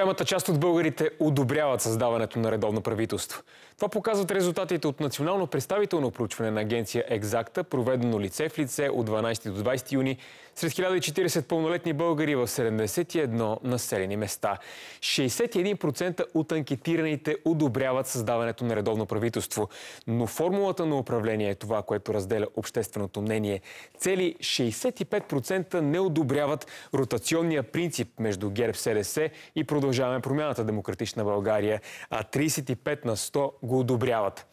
Голямата част от българите одобряват създаването на редовно правителство. Това показват резултатите от национално представително проучване на агенция Екзакта, проведено лице в лице от 12 до 20 юни сред 1040 пълнолетни българи в 71 населени места. 61% от анкетираните одобряват създаването на редовно правителство. Но формулата на управление е това, което разделя общественото мнение. Цели 65% не одобряват ротационния принцип между ГЕРБ-СДС и продължението Продължаваме промяната Демократична България, а 35 на 100 го одобряват.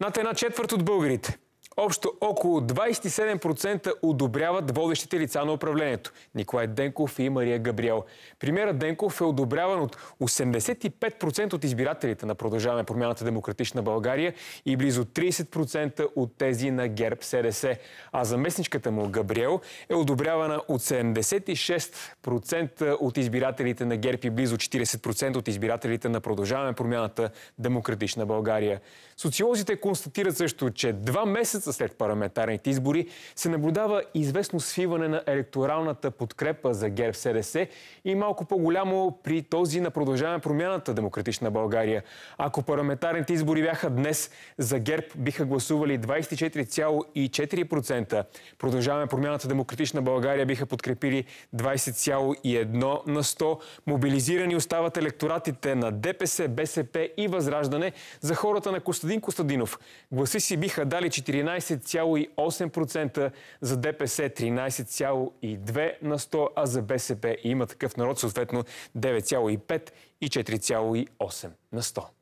Над една четвърт от българите Общо около 27% одобряват водещите лица на управлението. Николай Денков и Мария Габриел. Примерът Денков е одобряван от 85% от избирателите на Продължаване промяната Демократична България и близо 30% от тези на ГЕРБ СДС. А заместничката му Габриел е одобрявана от 76% от избирателите на ГЕРБ и близо 40% от избирателите на Продължаване промяната Демократична България. Социолозите констатират също, че два месеца месеца след парламентарните избори се наблюдава известно свиване на електоралната подкрепа за ГЕРБ СДС и малко по-голямо при този на продължаване промяната Демократична България. Ако парламентарните избори бяха днес, за ГЕРБ биха гласували 24,4%. Продължаваме промяната Демократична България биха подкрепили 20,1 на 100. Мобилизирани остават електоратите на ДПС, БСП и Възраждане за хората на Костадин Костадинов. Гласи си биха дали 14 11,8%, за ДПС 13,2 на 100, а за БСП има такъв народ съответно 9,5 и 4,8 на 100.